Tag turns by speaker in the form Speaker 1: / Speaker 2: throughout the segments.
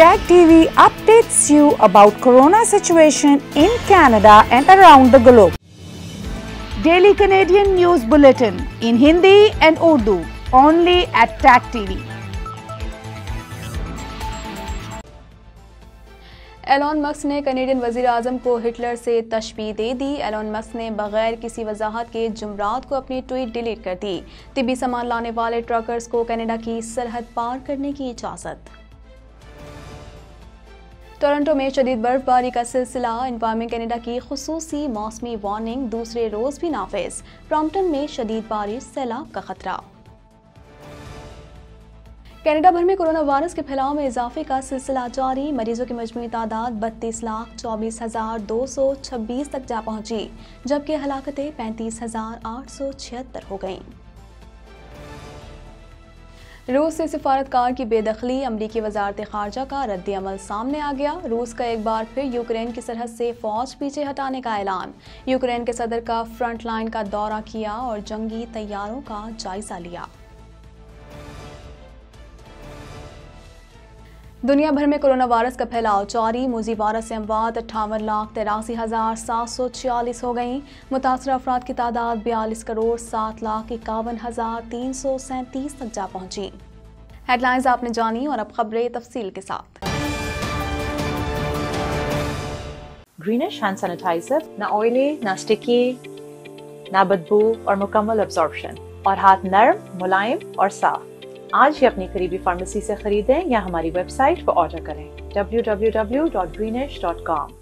Speaker 1: Tag TV updates you about corona situation in Canada and around the globe. Daily Canadian News Bulletin in Hindi and Urdu only at Tag TV. Elon मक्स ने Canadian वजीर अजम को Hitler से तशबी दे दी Elon मक्स ने बगैर किसी वजाहत के जुमरात को अपनी ट्वीट डिलीट कर दी तिबी सामान लाने वाले ट्रकर्स को कनेडा की सरहद पार करने की इजाज़त टोरंटो में शदीद बर्फबारी का सिलसिला इन्वायरमेंट कैनेडा की खसूसी मौसमी वार्निंग दूसरे रोज़ भी नाफिज प्रॉम्पटन में शदीद बारिश सैलाब का खतरा कनाडा भर में कोरोना वायरस के फैलाव में इजाफे का सिलसिला जारी मरीजों की मजमू तादाद बत्तीस लाख चौबीस हजार दो सौ छब्बीस तक जा पहुंची जबकि हलाकतें पैंतीस हजार आठ सौ छिहत्तर हो गईं। रूस से सफारतकार की बेदखली अमरीकी वजारत खारजा का रद्द अमल सामने आ गया रूस का एक बार फिर यूक्रेन की सरहद से फौज पीछे हटाने का ऐलान यूक्रेन के सदर का फ्रंट लाइन का दौरा किया और जंगी तैयारों का जायजा लिया दुनिया भर में कोरोना वायरस का फैलाव जारी मोजी वायरस से अमवात अट्ठावन लाख तिरासी हज़ार सात सौ छियालीस हो गई मुतासर अफराद की तादाद बयालीस करोड़ सात लाख इक्यावन हज़ार तीन सौ सैंतीस तक जा पहुँची हेडलाइंस आपने जानी और अब खबरें तफसील के साथ
Speaker 2: ग्रीनिश हैंड सैनिटाइजर ना ऑयली ना स्टिकी ना बदबू और मुकम्मल ऑब्जॉर्बशन और हाथ नरम मुलायम और साफ आज ही अपनी करीबी फार्मेसी से खरीदें या हमारी वेबसाइट पर ऑर्डर करें www.greenish.com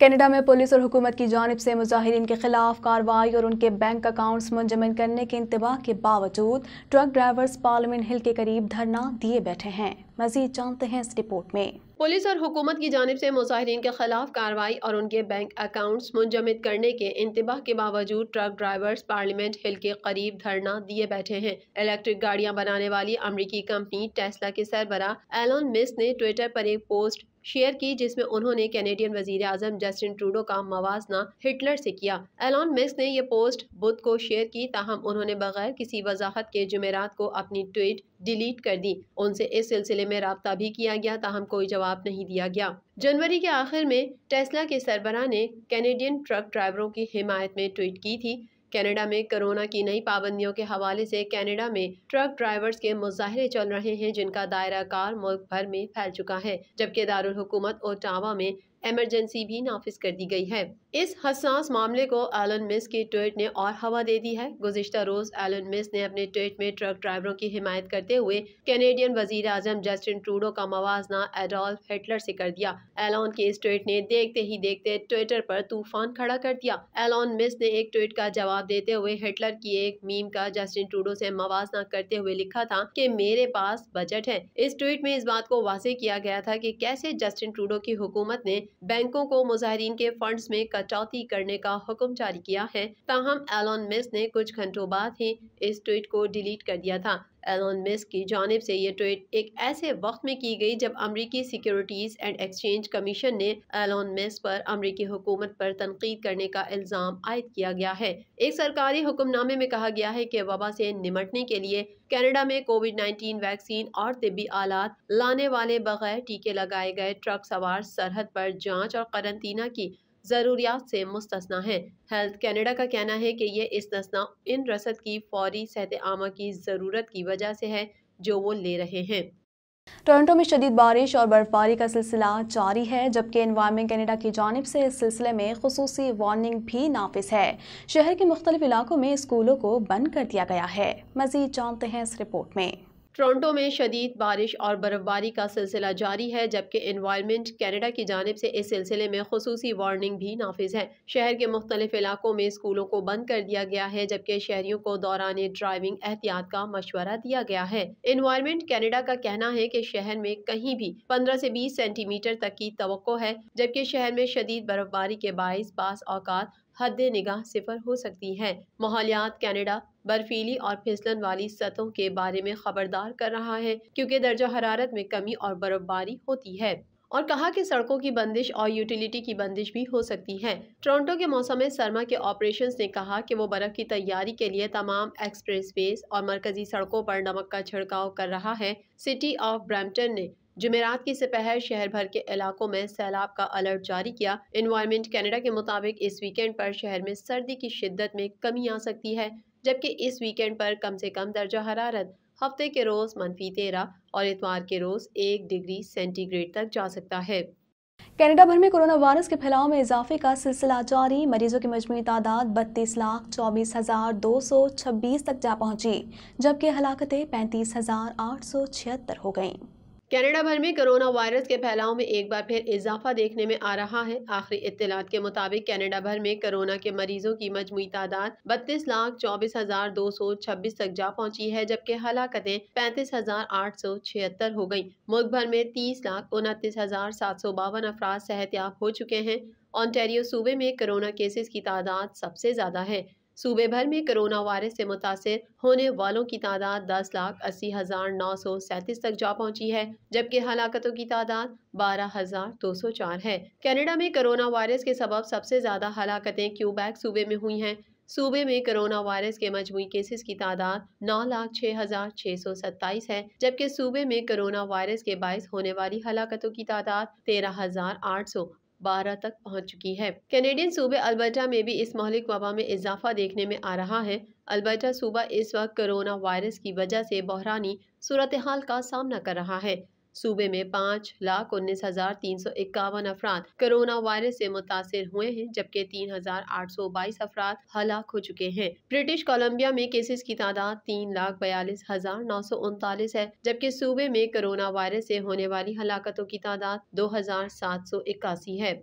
Speaker 1: कनाडा में पुलिस और हुकूमत की जानब से मुजाहरीन के खिलाफ कार्रवाई और उनके बैंक अकाउंट्स मुंजमन करने के इंतबाह के बावजूद ट्रक ड्राइवर्स पार्लियामेंट हिल के करीब धरना दिए बैठे हैं मजीद जानते हैं इस रिपोर्ट में
Speaker 2: पुलिस और हुकूमत की जानब से मुजाहरीन के खिलाफ कार्रवाई और उनके बैंक अकाउंट्स मुंजमद करने के इंतबाह के बावजूद ट्रक ड्राइवर्स पार्लियामेंट हिल के करीब धरना दिए बैठे हैं इलेक्ट्रिक गाड़ियां बनाने वाली अमरीकी कंपनी टेस्ला के सरबरा एलोन मिस ने ट्विटर पर एक पोस्ट शेयर की जिसमें उन्होंने कैनेडियन वजीर आजम जस्टिन ट्रूडो का मवाजना हिटलर से किया एलॉन मिस ने यह पोस्ट बुध को शेयर की ताहम उन्होंने बगैर किसी वजाहत के जुमेरात को अपनी ट्वीट डिलीट कर दी उनसे इस सिलसिले में रबता भी किया गया ताहम कोई जवाब नहीं दिया गया जनवरी के आखिर में टेस्ला के सरबरा ने कैनेडियन ट्रक ड्राइवरों की हिमायत में ट्वीट की थी कनाडा में कोरोना की नई पाबंदियों के हवाले से कनाडा में ट्रक ड्राइवर्स के मुजाहरे चल रहे हैं जिनका दायरा कार मुल्क भर में फैल चुका है जबकि दारुल हुकूमत ओटावा में एमरजेंसी भी नाफिज कर दी गई है इस हसास मामले को एलन मिस की ट्वीट ने और हवा दे दी है गुजशत रोज एलन मिस ने अपने ट्वीट में ट्रक ड्राइवरों की हिमायत करते हुए कैनेडियन वजीर आजम जस्टिन ट्रूडो का मवाजना एडोल्फ हिटलर से कर दिया एलॉन के इस ट्वीट ने देखते ही देखते ट्विटर पर तूफान खड़ा कर दिया एलॉन मिस ने एक ट्वीट का जवाब देते हुए हिटलर की एक मीम का जस्टिन ट्रूडो से मवाजना करते हुए लिखा था की मेरे पास बजट है इस ट्वीट में इस बात को वाजे किया गया था की कैसे जस्टिन ट्रूडो की हुकूमत ने बैंकों को मुजाहरीन के फंड्स में कटौती करने का हुक्म जारी किया है ताहम एलॉन मिस ने कुछ घंटों बाद ही इस ट्वीट को डिलीट कर दिया था एलोन मिस की जानब से ये ट्वीट एक ऐसे वक्त में की गई जब अमरीकी सिक्योरिटीज़ एंड एक्सचेंज कमीशन ने एलोन मिस पर अमरीकी हुकूमत पर तनकीद करने का इल्ज़ाम आयद किया गया है एक सरकारी हुक्मनामे में कहा गया है कि वबा से निमटने के लिए कैनेडा में कोविड 19 वैक्सीन और तिबी आलात लाने वाले बगैर टीके लगाए गए ट्रक सवार सरहद पर जाँच और करंतना की ज़रूरियात से मुस्तना है हेल्थ कैनेडा का कहना है कि यह इसतना इन रसद की फौरी सेहत आमा की ज़रूरत की वजह से है जो वो ले रहे हैं
Speaker 1: टोरंटो में शदीद बारिश और बर्फबारी का सिलसिला जारी है जबकि इन्वायरमेंट कनेडा की जानब से इस सिलसिले में खसूस वार्निंग भी नाफिज है शहर के मुख्तलिफ इलाकों में स्कूलों को बंद कर दिया गया है मजीद जानते हैं इस रिपोर्ट
Speaker 2: में टोरंटो में शदीद बारिश और बर्फबारी का सिलसिला जारी है जबकि इन्वायरमेंट कैनेडा की जानब से इस सिलसिले में खसूस वार्निंग भी नाफिज है शहर के मुख्तलिफ इलाकों में स्कूलों को बंद कर दिया गया है जबकि शहरीों को दौरान ड्राइविंग एहतियात का मशवरा दिया गया है इन्वायरमेंट कैनेडा का कहना है की शहर में कहीं भी पंद्रह से बीस सेंटीमीटर तक की तो है जबकि शहर में शदीद बर्फबारी के बायस बास औकात हद निगाह सिफर हो सकती है माहौलियात कनाडा बर्फीली और फिसलन वाली सतहों के बारे में खबरदार कर रहा है क्योंकि दर्जा हरारत में कमी और बर्फबारी होती है और कहा कि सड़कों की बंदिश और यूटिलिटी की बंदिश भी हो सकती है टोरंटो के मौसम सरमा के ऑपरेशन ने कहा कि वो बर्फ की तैयारी के लिए तमाम एक्सप्रेस वेज और मरकजी सड़कों पर नमक का छिड़काव कर रहा है सिटी ऑफ ब्रैम्पटन ने जमेरात की सपहर शहर भर के इलाकों में सैलाब का अलर्ट जारी किया इन्वायरमेंट कनाडा के मुताबिक इस वीकेंड पर शहर में सर्दी की शिद्दत में कमी आ सकती है जबकि इस वीकेंड पर कम से कम दर्जा हरारत हफ्ते के रोज़ मनफी तेरह और इतवार के रोज़ एक डिग्री सेंटीग्रेड तक जा सकता है
Speaker 1: कनाडा भर में कोरोना वायरस के फैलाव में इजाफे का सिलसिला जारी मरीजों की मजमू तादाद बत्तीस लाख चौबीस हजार दो सौ छब्बीस तक जा पहुंची जबकि हलाकतें पैंतीस हजार आठ सौ छिहत्तर हो गईं।
Speaker 2: कनाडा भर में कोरोना वायरस के फैलाव में एक बार फिर इजाफा देखने में आ रहा है आखिरी इतलात के मुताबिक कनाडा भर में कोरोना के मरीजों की मजमू तादाद बत्तीस लाख चौबीस हजार दो सौ छब्बीस तक जा पहुंची है जबकि हलाकतें पैंतीस हजार आठ सौ छिहत्तर हो गयी मुल्क भर में तीस लाख उनतीस हजार सात सौ बावन अफराज सेहतियाब हो चुके हैं ऑनटेरियो सूबे में कोरोना केसेस की तादाद सबसे ज्यादा है सूबे भर में कोरोना वायरस से मुतासर होने वालों की तादाद दस लाख अस्सी हज़ार नौ सौ सैंतीस तक जा पहुंची है जबकि हलाकतों की तादाद बारह हज़ार दो सौ चार है कनाडा में कोरोना वायरस के सबब सबसे ज़्यादा हलाकतें क्यूबैक सूबे में हुई हैं सूबे में कोरोना वायरस के मजमू केसेस की तादाद नौ लाख छः हज़ार छः सौ सत्ताईस है जबकि सूबे में कोरोना वायरस के बायस होने वाली हलाकतों की तादाद तेरह हज़ार आठ सौ बारह तक पहुँच चुकी है कैनेडियन सूबे अल्बर्टा में भी इस मौलिक वबा में इजाफा देखने में आ रहा है अल्बर्टा सूबा इस वक्त कोरोना वायरस की वजह से बहरानी सूरत हाल का सामना कर रहा है सूबे में पाँच लाख उन्नीस हजार तीन सौ इक्यावन अफराद कोरोना वायरस से मुतासर हुए हैं जबकि तीन हजार आठ सौ बाईस अफराद हलाक हो चुके हैं ब्रिटिश कोलम्बिया में केसेस की तादाद तीन लाख बयालीस हजार नौ सौ उनतालीस है जबकि सूबे में कोरोना वायरस से होने वाली हलाकतों की तादाद दो हजार सात सौ इक्यासी है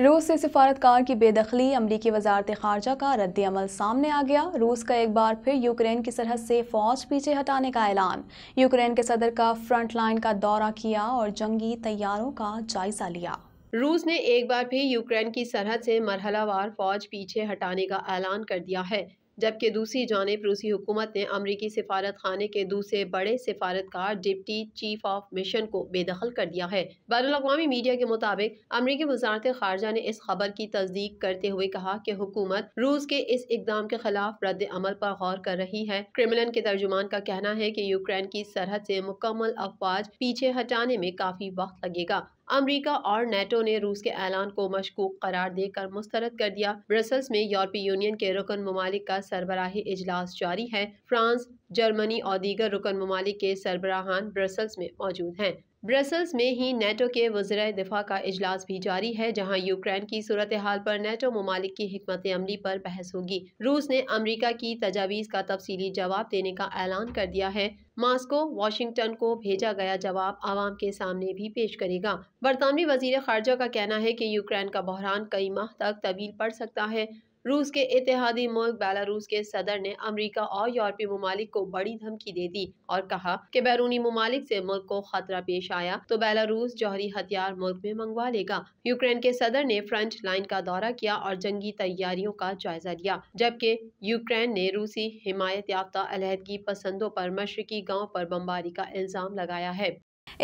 Speaker 1: रूस से सफारतकार की बेदखली अमरीकी वजारत खारजा का रद्द अमल सामने आ गया रूस का एक बार फिर यूक्रेन की सरहद से फौज पीछे हटाने का ऐलान यूक्रेन के सदर का फ्रंट लाइन का दौरा किया और जंगी तैयारों का
Speaker 2: जायजा लिया रूस ने एक बार फिर यूक्रेन की सरहद से मरहलावार फौज पीछे हटाने का ऐलान कर दिया है जबकि दूसरी जानब रूसी हुकूमत ने अमरीकी सफारत खाने के दूसरे बड़े सफारतकार डिप्टी चीफ ऑफ मिशन को बेदखल कर दिया है बैन अवी मीडिया के मुताबिक अमरीकी वजारत खारजा ने इस खबर की तस्दीक करते हुए कहा की हुकूमत रूस के इस इकदाम के खिलाफ रद्द अमल पर गौर कर रही है क्रिमिलन के तर्जुमान का कहना है की यूक्रेन की सरहद ऐसी मुकम्मल अफवाज पीछे हटाने में काफी वक्त लगेगा अमरीका और नेटो ने रूस के ऐलान को मशकूक करार देकर मुस्तरद कर दिया ब्रसल्स में यूरोपीय यूनियन के रुकन ममालिक का सरबराही इजलास जारी है फ्रांस जर्मनी और दीगर रुकन ममालिक के सरबराहान ब्रसल्स में मौजूद हैं ब्रसल्स में ही नेटो के वजर दिफा का अजलास भी जारी है जहां यूक्रेन की सूरत हाल पर नेटो ममालिक की हमत अमली पर बहस होगी रूस ने अमरीका की तजावीज़ का तफसीली जवाब देने का ऐलान कर दिया है मास्को वाशिंगटन को भेजा गया जवाब आवाम के सामने भी पेश करेगा बरतानवी वजीर खारजा का कहना है कि यूक्रेन का बहरान कई माह तक तवील पड़ सकता है रूस के इतिहादी मुल्क बेलारूस के सदर ने अमरीका और यूरोपीय ममालिक को बड़ी धमकी दे दी और कहा कि बैरूनी ममालिक से मुल्क को खतरा पेश आया तो बेलारूस जौहरी हथियार मुल्क में मंगवा लेगा यूक्रेन के सदर ने फ्रंट लाइन का दौरा किया और जंगी तैयारियों का जायजा लिया जबकि यूक्रेन ने रूसी हिमायत याफ्ता अलहदगी पसंदों पर मशरकी गाँव पर बमबारी का इल्ज़ाम लगाया है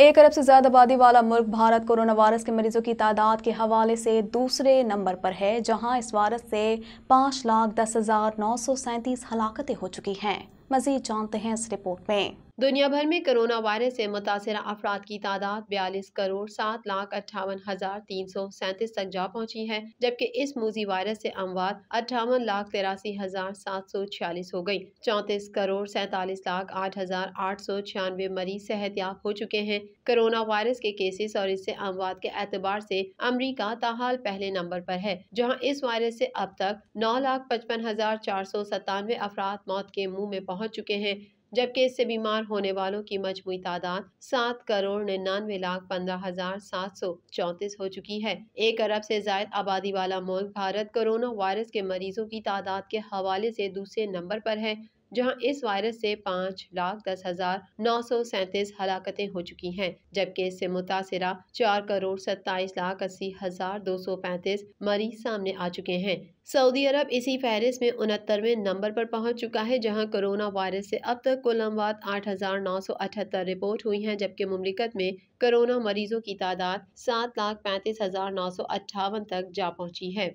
Speaker 1: एक अरब से ज्यादा आबादी वाला मुल्क भारत कोरोना वायरस के मरीजों की तादाद के हवाले से दूसरे नंबर पर है जहां इस वायरस से पाँच लाख दस हजार नौ सौ सैंतीस हलाकतें हो चुकी हैं मजीद जानते हैं इस रिपोर्ट
Speaker 2: में दुनिया भर में कोरोना वायरस से मुतासर अफराद की तादाद बयालीस करोड़ सात लाख अट्ठावन हजार तीन सौ सैंतीस तक जा पहुंची है जबकि इस मूजी वायरस से अमवात अट्ठावन लाख तिरासी हजार सात सौ छियालीस हो गई चौंतीस करोड़ सैतालीस लाख आठ हजार आठ सौ छियानवे मरीज याब हो चुके हैं कोरोना वायरस के केसेस और इससे अमवात के एतबार से अमरीका ताहाल पहले नंबर पर है जहाँ इस वायरस से अब तक नौ लाख पचपन हजार चार सौ सतानवे अफराद मौत के मुंह में पहुंच चुके हैं जबकि इससे बीमार होने वालों की मजमू तादाद सात करोड़ निन्यानवे लाख पंद्रह हजार सात सौ चौंतीस हो चुकी है एक अरब से जायद आबादी वाला मुल्क भारत कोरोना वायरस के मरीजों की तादाद के हवाले से दूसरे नंबर पर है जहां इस वायरस से पाँच लाख दस हजार नौ सौ सैंतीस हलाकतें हो चुकी हैं जबकि इससे मुतासरा चार करोड़ सत्ताईस लाख अस्सी हजार दो सौ पैंतीस मरीज सामने आ चुके हैं सऊदी अरब इसी फहरिस्त में उनहत्तरवें नंबर पर पहुंच चुका है जहां कोरोना वायरस से अब तक कुल अमवात आठ हज़ार नौ सौ अठहत्तर रिपोर्ट हुई हैं जबकि ममलिकत में कोरोना मरीजों की तादाद सात लाख पैंतीस हज़ार नौ सौ अट्ठावन तक जा पहुंची है